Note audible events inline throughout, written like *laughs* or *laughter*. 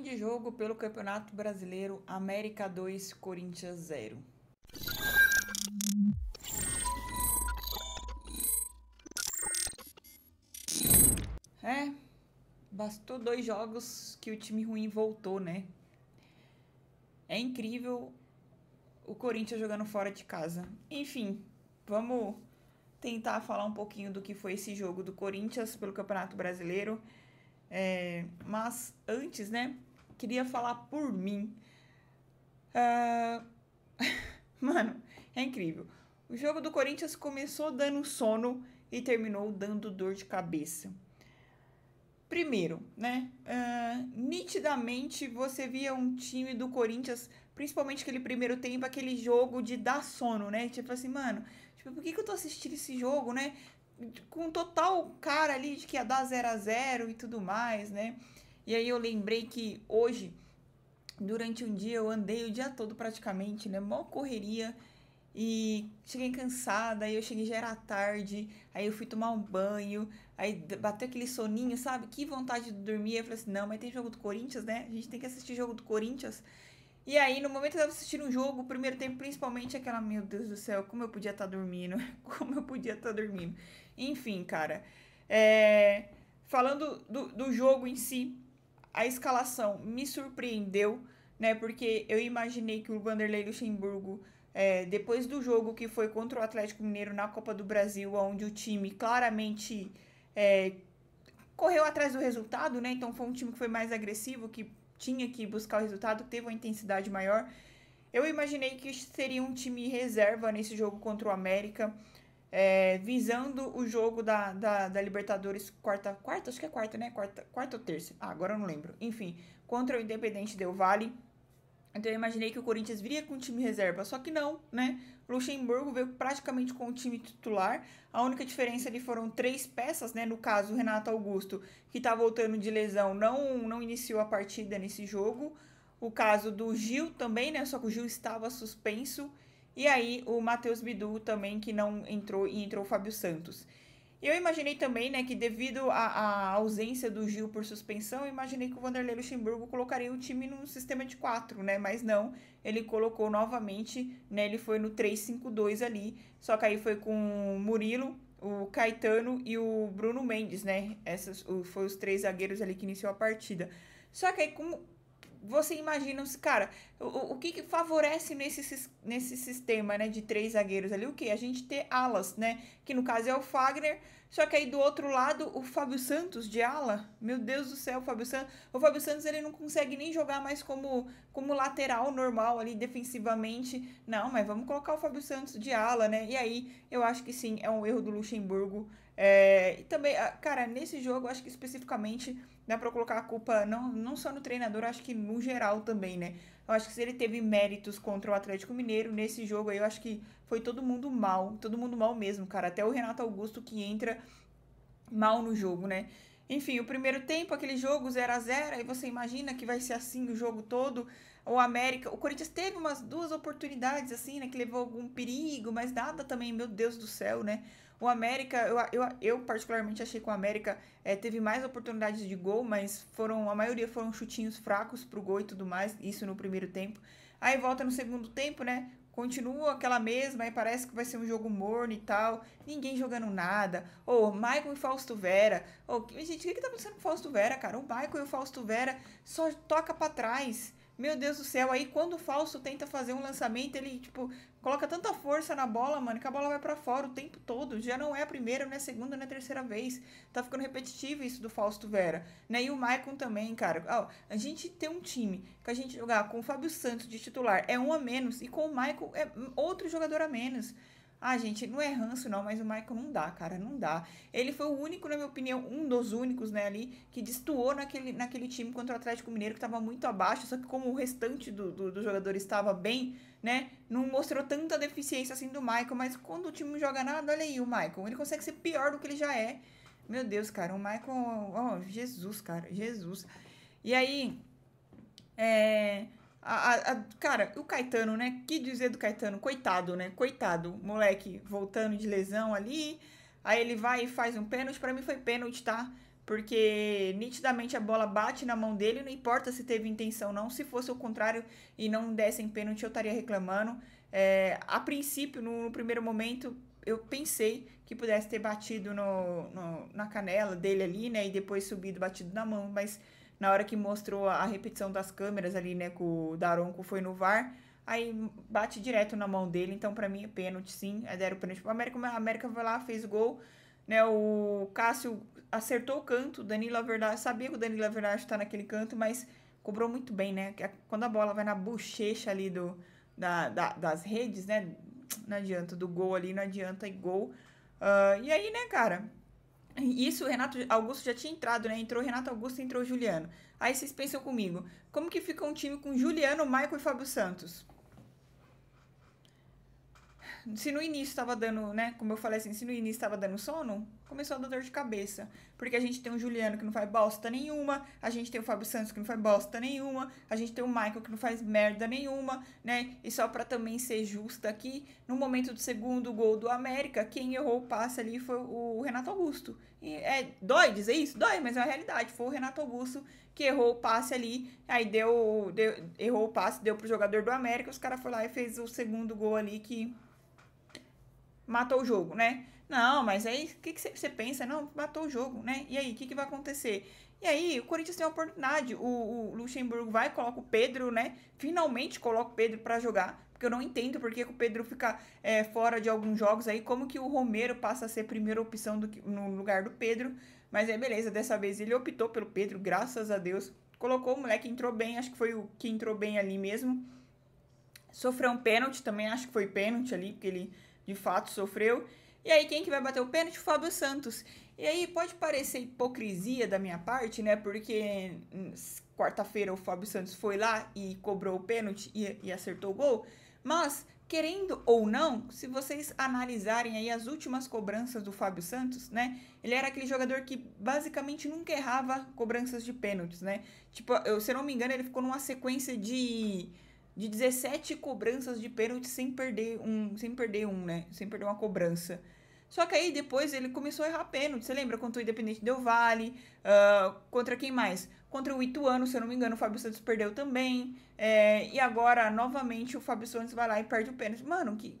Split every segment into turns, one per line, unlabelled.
de jogo pelo Campeonato Brasileiro América 2, Corinthians 0. É, bastou dois jogos que o time ruim voltou, né? É incrível o Corinthians jogando fora de casa. Enfim, vamos tentar falar um pouquinho do que foi esse jogo do Corinthians pelo Campeonato Brasileiro. É, mas antes, né? queria falar por mim. Uh... *laughs* Mano, é incrível. O jogo do Corinthians começou dando sono e terminou dando dor de cabeça. Primeiro, né? Uh, nitidamente você via um time do Corinthians, principalmente aquele primeiro tempo, aquele jogo de dar sono, né? Tipo assim, mano, tipo, por que, que eu tô assistindo esse jogo, né? Com total cara ali de que ia dar 0 a 0 e tudo mais, né? E aí eu lembrei que hoje, durante um dia, eu andei o dia todo praticamente, né? Mó correria. E cheguei cansada, aí eu cheguei já era tarde, aí eu fui tomar um banho, aí bateu aquele soninho, sabe? Que vontade de dormir. Eu falei assim: não, mas tem jogo do Corinthians, né? A gente tem que assistir jogo do Corinthians. E aí, no momento de eu um jogo, o primeiro tempo, principalmente, aquela, meu Deus do céu, como eu podia estar tá dormindo, *laughs* como eu podia estar tá dormindo. Enfim, cara, é... falando do, do jogo em si, a escalação me surpreendeu, né? Porque eu imaginei que o Vanderlei Luxemburgo, é, depois do jogo que foi contra o Atlético Mineiro na Copa do Brasil, onde o time claramente é, correu atrás do resultado, né? Então foi um time que foi mais agressivo, que tinha que buscar o resultado, teve uma intensidade maior. Eu imaginei que seria um time reserva nesse jogo contra o América é, visando o jogo da, da, da, Libertadores quarta, quarta, acho que é quarta, né? Quarta, quarta ou terça, ah, agora eu não lembro. Enfim, contra o Independente Del Vale. Então eu imaginei que o Corinthians viria com o time reserva, só que não, né? Luxemburgo veio praticamente com o time titular. A única diferença ali foram três peças, né? No caso, o Renato Augusto, que está voltando de lesão, não, não iniciou a partida nesse jogo. O caso do Gil também, né? Só que o Gil estava suspenso. E aí o Matheus Bidu também, que não entrou, e entrou o Fábio Santos. Eu imaginei também, né, que devido à, ausência do Gil por suspensão, imaginei que o Vanderlei Luxemburgo colocaria o time num sistema de quatro, né? Mas não, ele colocou novamente, né? Ele foi no 3-5-2 ali, só que aí foi com o Murilo, o Caetano e o Bruno Mendes, né? Essas foram foi os três zagueiros ali que iniciou a partida. Só que aí, como você imagina, cara, o, o que, que, favorece nesse, nesse sistema, né, de três zagueiros ali, o que? A gente ter alas, né, que no caso é o Fagner, só que aí do outro lado, o Fábio Santos de ala, meu Deus do céu, o Fábio Santos, o Fábio Santos ele não consegue nem jogar mais como, como lateral normal ali, defensivamente, não, mas vamos colocar o Fábio Santos de ala, né, e aí eu acho que sim, é um erro do Luxemburgo, é, e também, ah, cara, nesse jogo, acho que especificamente dá para colocar a culpa não, não só no treinador, acho que no geral também, né? Eu acho que se ele teve méritos contra o Atlético Mineiro nesse jogo aí, eu acho que foi todo mundo mal, todo mundo mal mesmo, cara. Até o Renato Augusto que entra mal no jogo, né? Enfim, o primeiro tempo, aquele jogo 0 a 0 aí você imagina que vai ser assim o jogo todo. O América. O Corinthians teve umas duas oportunidades, assim, né? Que levou algum perigo, mas nada também, meu Deus do céu, né? O América, eu, eu, eu particularmente achei que o América é, teve mais oportunidades de gol, mas foram a maioria foram chutinhos fracos pro gol e tudo mais, isso no primeiro tempo. Aí volta no segundo tempo, né? Continua aquela mesma, aí parece que vai ser um jogo morno e tal. Ninguém jogando nada. Ou oh, e Fausto Vera. Ou, oh, gente, o que, que tá acontecendo com o Fausto Vera, cara? O Michael e o Fausto Vera só toca para trás. Meu Deus do céu, aí quando o Falso tenta fazer um lançamento, ele, tipo, coloca tanta força na bola, mano, que a bola vai para fora o tempo todo. Já não é a primeira, não é a segunda, não é a terceira vez. Tá ficando repetitivo isso do Fausto Vera. Né? E o Maicon também, cara. Ó, a gente tem um time que a gente jogar com o Fábio Santos de titular é um a menos e com o Maicon é outro jogador a menos. Ah, gente, não é ranço não, mas o Michael não dá, cara, não dá. Ele foi o único, na minha opinião, um dos únicos, né, ali, que destoou naquele, naquele time contra o Atlético Mineiro, que tava muito abaixo, só que como o restante do, do, do jogador estava bem, né, não mostrou tanta deficiência assim do Michael, mas quando o time não joga nada, olha aí o Michael, ele consegue ser pior do que ele já é. Meu Deus, cara, o Michael, oh, Jesus, cara, Jesus. E aí, é... A, a, a, cara, o Caetano, né? Que dizer do Caetano? Coitado, né? Coitado. Moleque voltando de lesão ali. Aí ele vai e faz um pênalti. Para mim foi pênalti, tá? Porque nitidamente a bola bate na mão dele. Não importa se teve intenção ou não. Se fosse o contrário e não dessem pênalti, eu estaria reclamando. É, a princípio, no, no, primeiro momento, eu pensei que pudesse ter batido no, no, na canela dele ali, né? E depois subido, batido na mão. Mas na hora que mostrou a repetição das câmeras ali, né, com o Daronco foi no VAR, aí bate direto na mão dele, então para mim é pênalti sim, é era deram pênalti pro América, mas a América foi lá, fez gol, né, o Cássio acertou o canto, Danilo Averdade, sabia que o Danilo Averdade tá naquele canto, mas cobrou muito bem, né, quando a bola vai na bochecha ali do, da, da das redes, né, não adianta, do gol ali, não adianta, e gol, uh, e aí, né, cara, isso o Renato Augusto já tinha entrado, né? Entrou Renato Augusto, entrou Juliano. Aí vocês pensam comigo, como que fica um time com Juliano, Maicon e Fábio Santos? se no início estava dando, né? Como eu falei assim, se no início estava dando sono, começou a dar dor de cabeça. Porque a gente tem o Juliano que não faz bosta nenhuma, a gente tem o Fábio Santos que não faz bosta nenhuma, a gente tem o Michael que não faz merda nenhuma, né? E só para também ser justa aqui, no momento do segundo gol do América, quem errou o passe ali foi o Renato Augusto. E é, dói dizer isso? Dói, mas é a realidade. Foi o Renato Augusto que errou o passe ali, aí deu, deu errou o passe, deu pro jogador do América, os caras foram lá e fez o segundo gol ali que matou o jogo, né? Não, mas aí o que, que você pensa? Não, matou o jogo, né? E aí, o que, que vai acontecer? E aí, o Corinthians tem uma oportunidade. O, o Luxemburgo vai, coloca o Pedro, né? Finalmente coloca o Pedro para jogar. Porque eu não entendo porque o Pedro fica é, fora de alguns jogos aí. Como que o Romero passa a ser primeira opção do, no lugar do Pedro. Mas é beleza, dessa vez ele optou pelo Pedro, graças a Deus. Colocou o moleque, entrou bem, acho que foi o que entrou bem ali mesmo. Sofreu um pênalti também, acho que foi pênalti ali, porque ele de fato sofreu. E aí quem que vai bater o pênalti? O Fábio Santos. E aí pode parecer hipocrisia da minha parte, né? Porque hum, quarta-feira o Fábio Santos foi lá e cobrou o pênalti e, e acertou o gol. Mas, querendo ou não, se vocês analisarem aí as últimas cobranças do Fábio Santos, né? Ele era aquele jogador que basicamente nunca errava cobranças de pênaltis, né? Tipo, eu, se não me engano, ele ficou numa sequência de de 17 cobranças de pênalti sem perder um, sem perder um, né? Sem perder uma cobrança. Só que aí depois ele começou a errar pênalti. Você lembra contra o Independente Del Vale? Uh, ah, contra quem mais? Contra o Ituano, se eu não me engano, o Fábio Santos perdeu também. É, e agora, novamente, o Fábio Santos vai lá e perde o pênalti. Mano, que.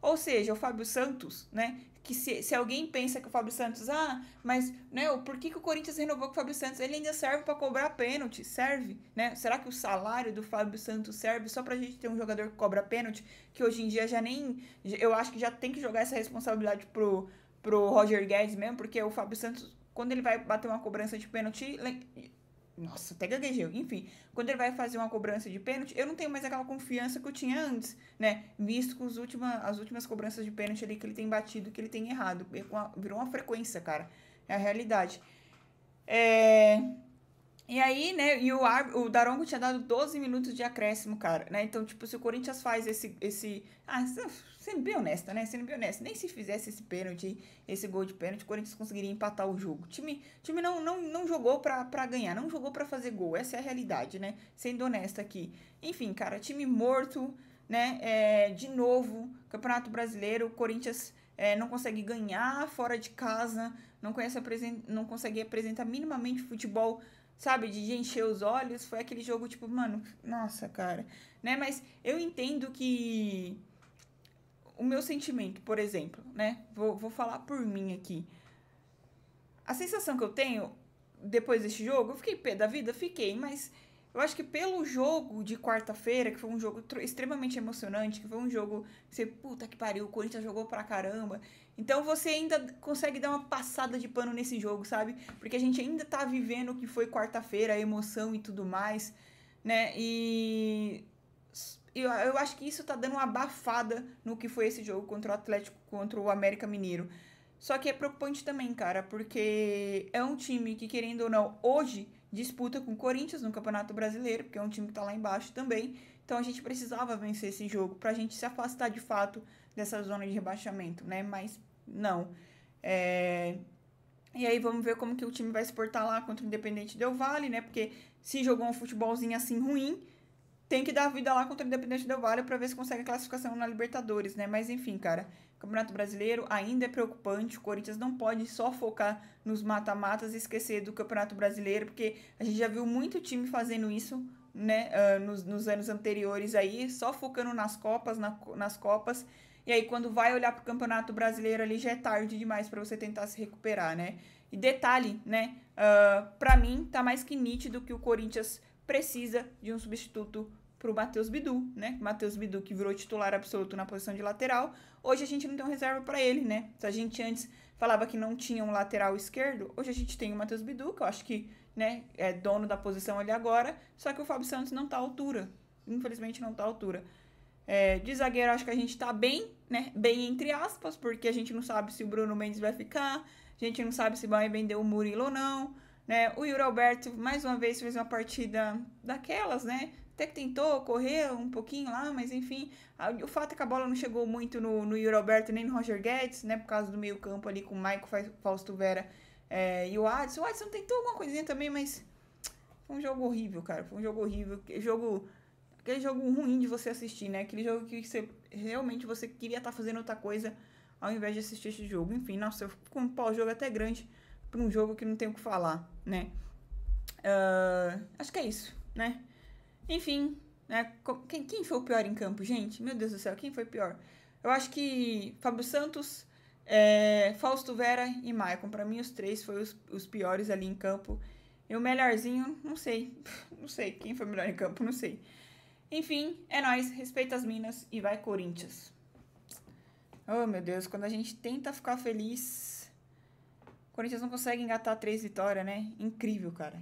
Ou seja, o Fábio Santos, né? que se, se alguém pensa que o Fábio Santos, ah, mas né, por que, que o Corinthians renovou com o Fábio Santos? Ele ainda serve para cobrar pênalti, serve, né? Será que o salário do Fábio Santos serve só pra gente ter um jogador que cobra pênalti, que hoje em dia já nem. Eu acho que já tem que jogar essa responsabilidade pro, pro Roger Guedes mesmo, porque o Fábio Santos, quando ele vai bater uma cobrança de pênalti, nossa, até gaguejou Enfim, quando ele vai fazer uma cobrança de pênalti, eu não tenho mais aquela confiança que eu tinha antes, né? Visto com última, as últimas cobranças de pênalti ali que ele tem batido, que ele tem errado. É virou uma frequência, cara. É a realidade. É... E aí, né, e o, o tinha dado 12 minutos de acréscimo, cara, né? Então, tipo, se o Corinthians faz esse. esse ah, sendo bem honesta, né? Sendo bem honesta, nem se fizesse esse pênalti, esse gol de pênalti, o Corinthians conseguiria empatar o jogo. O time, time não, não, não jogou pra, pra ganhar, não jogou pra fazer gol. Essa é a realidade, né? Sendo honesta aqui. Enfim, cara, time morto, né? É, de novo, Campeonato Brasileiro, o Corinthians. É, não consegue ganhar fora de casa, não, conhece, não consegue apresentar minimamente futebol sabe, de encher os olhos, foi aquele jogo tipo, mano, nossa, cara, né? Mas eu entendo que o meu sentimento, por exemplo, né? Vou, vou falar por mim aqui. A sensação que eu tenho depois desse jogo, eu fiquei pé da vida, fiquei, mas eu acho que pelo jogo de quarta-feira, que foi um jogo extremamente emocionante, que foi um jogo que você, puta que pariu, o Corinthians jogou pra caramba. Então você ainda consegue dar uma passada de pano nesse jogo, sabe? Porque a gente ainda tá vivendo o que foi quarta-feira, a emoção e tudo mais, né? E eu, eu acho que isso tá dando uma abafada no que foi esse jogo contra o Atlético, contra o América Mineiro. Só que é preocupante também, cara, porque é um time que, querendo ou não, hoje disputa com o Corinthians no Campeonato Brasileiro, porque é um time que está lá embaixo também. Então a gente precisava vencer esse jogo para a gente se afastar de fato dessa zona de rebaixamento, né? Mas não. É... E aí vamos ver como que o time vai se portar lá contra o Independente Del Vale, né? Porque se jogou um futebolzinho assim ruim, tem que dar vida lá contra o Independente Del Vale para ver se consegue a classificação na Libertadores, né? Mas enfim, cara, Campeonato Brasileiro ainda é preocupante. O Corinthians não pode só focar nos mata-matas e esquecer do Campeonato Brasileiro, porque a gente já viu muito time fazendo isso né, uh, nos, nos, anos anteriores aí, só focando nas Copas, na, nas Copas. E aí, quando vai olhar para o Campeonato Brasileiro ali, já é tarde demais para você tentar se recuperar, né? E detalhe, né? Uh, ah, para mim, tá mais que nítido que o Corinthians precisa de um substituto para o Matheus Bidu, né? Matheus Bidu que virou titular absoluto na posição de lateral. Hoje a gente não tem um reserva para ele, né? Se a gente antes falava que não tinha um lateral esquerdo, hoje a gente tem o Matheus Bidu, que eu acho que, né, é dono da posição ali agora, só que o Fábio Santos não tá à altura. Infelizmente não tá à altura. É, de zagueiro, acho que a gente tá bem, né? Bem entre aspas, porque a gente não sabe se o Bruno Mendes vai ficar, a gente não sabe se vai vender o Murilo ou não. Né? O Yuri Alberto, mais uma vez, fez uma partida daquelas, né? até que tentou correr um pouquinho lá, mas enfim, o fato é que a bola não chegou muito no, no Yuri Alberto nem no Roger Guedes, né, por causa do meio campo ali com o Maico, Fausto Vera é, e o Adson. O Adson tentou alguma coisinha também, mas foi um jogo horrível, cara, foi um jogo horrível, jogo... Aquele jogo ruim de você assistir, né? Aquele jogo que você realmente você queria estar tá fazendo outra coisa ao invés de assistir esse jogo. Enfim, nossa, eu fico com um pau-jogo até grande para um jogo que não tem o que falar, né? Uh, acho que é isso, né? Enfim, né? Quem, quem foi o pior em campo, gente? Meu Deus do céu, quem foi pior? Eu acho que Fábio Santos, é, Fausto Vera e Maicon. Para mim, os três foram os, os, piores ali em campo. E o melhorzinho, não sei. *laughs* Não sei quem foi melhor em campo, não sei. Enfim, é nós. Respeita as minas e vai Corinthians. Oh, meu Deus, quando a gente tenta ficar feliz, Corinthians não consegue engatar três vitórias, né? Incrível, cara.